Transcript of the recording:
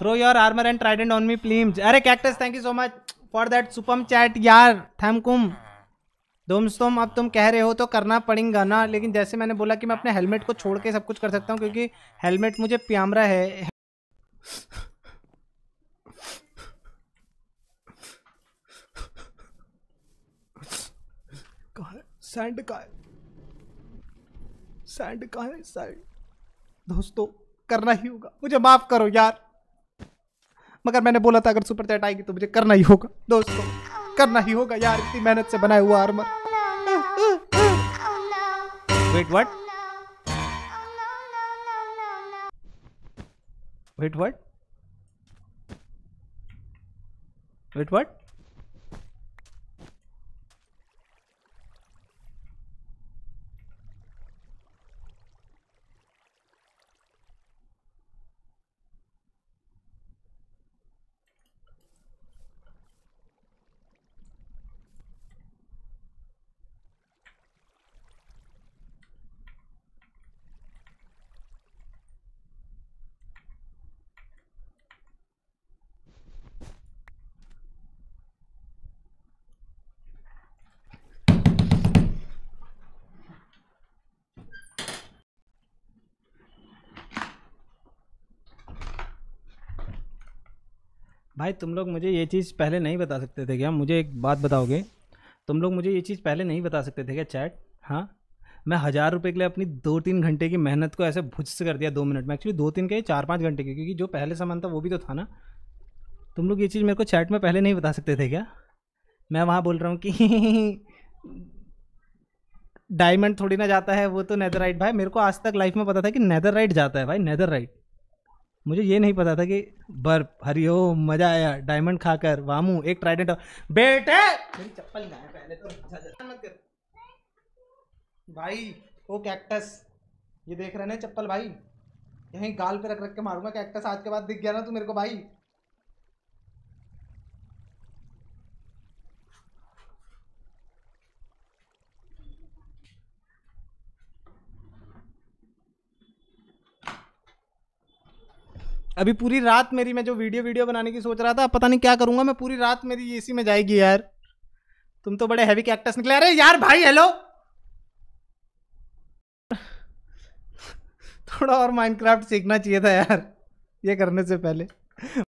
throw your armour and trident on me प्लीम अरे cactus thank you so much for that सुपम chat यार थैमकुम दोस्तों अब तुम कह रहे हो तो करना पड़ेगा ना लेकिन जैसे मैंने बोला कि मैं अपने हेलमेट को छोड़ के सब कुछ कर सकता हूँ क्योंकि हेलमेट मुझे प्यामरा है सैंड का है सैंड का है सैंड दोस्तों करना ही होगा मुझे माफ़ करो यार मगर मैंने बोला था अगर सुपर चैट आएगी तो मुझे करना ही होगा दोस्तों करना ही होगा यार इतनी मेहनत से बनाया हुआ armour wait what wait what wait what भाई तुम लोग मुझे ये चीज़ पहले नहीं बता सकते थे क्या मुझे एक बात बताओगे तुम लोग मुझे ये चीज़ पहले नहीं बता सकते थे क्या चैट हाँ मैं हज़ार रुपये के लिए अपनी दो तीन घंटे की मेहनत को ऐसे भुज कर दिया दो मिनट में एक्चुअली दो तीन के चार पाँच घंटे के क्योंकि जो पहले सामान था वो भी तो था ना तुम लोग ये चीज़ मेरे को चैट में पहले नहीं बता सकते थे क्या मैं वहाँ बोल रहा हूँ कि डायमंड थोड़ी ना जाता है वो तो नैदर राइट भाई मेरे को आज तक लाइफ में पता था कि नैदर राइट जाता है भाई नैदर राइट मुझे ये नहीं पता था कि बर्फ हरिओम मजा आया डायमंड खाकर वामू एक ट्राइडेंट बेटे मेरी चप्पल ना है पहले तो मत कर भाई ओ कैक्टस ये देख रहे ना चप्पल भाई यहीं गाल पे रख रख के मारूंगा कैक्टस आज के बाद दिख गया ना तू मेरे को भाई अभी पूरी रात मेरी मैं जो वीडियो वीडियो बनाने की सोच रहा था पता नहीं क्या करूंगा मैं पूरी रात मेरी इसी में जाएगी यार तुम तो बड़े हैवी कैक्टस निकले अरे यार भाई हेलो थोड़ा और माइनक्राफ्ट सीखना चाहिए था यार ये करने से पहले